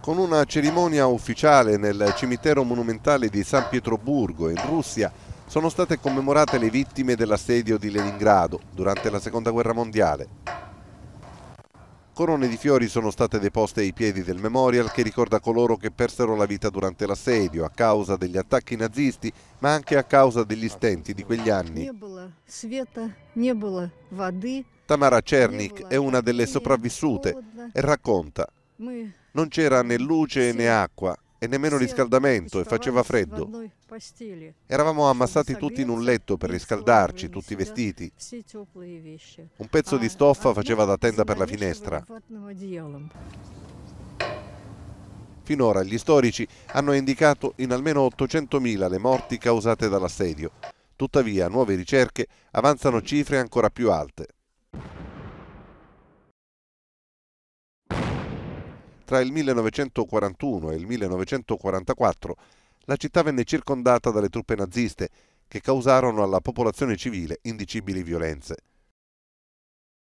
con una cerimonia ufficiale nel cimitero monumentale di San Pietroburgo in Russia sono state commemorate le vittime dell'assedio di Leningrado durante la Seconda Guerra Mondiale. Corone di fiori sono state deposte ai piedi del memorial che ricorda coloro che persero la vita durante l'assedio a causa degli attacchi nazisti ma anche a causa degli stenti di quegli anni. Tamara Cernik è una delle sopravvissute e racconta non c'era né luce né acqua e nemmeno riscaldamento e faceva freddo. Eravamo ammassati tutti in un letto per riscaldarci, tutti vestiti. Un pezzo di ah, stoffa ah, faceva da tenda per la finestra. Finora gli storici hanno indicato in almeno 800.000 le morti causate dall'assedio. Tuttavia, nuove ricerche avanzano cifre ancora più alte. tra il 1941 e il 1944 la città venne circondata dalle truppe naziste che causarono alla popolazione civile indicibili violenze.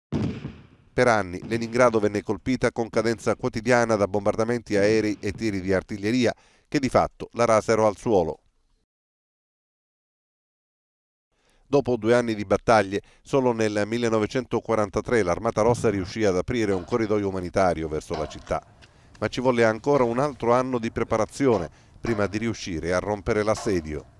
Per anni Leningrado venne colpita con cadenza quotidiana da bombardamenti aerei e tiri di artiglieria che di fatto la rasero al suolo. Dopo due anni di battaglie, solo nel 1943 l'Armata Rossa riuscì ad aprire un corridoio umanitario verso la città ma ci volle ancora un altro anno di preparazione prima di riuscire a rompere l'assedio.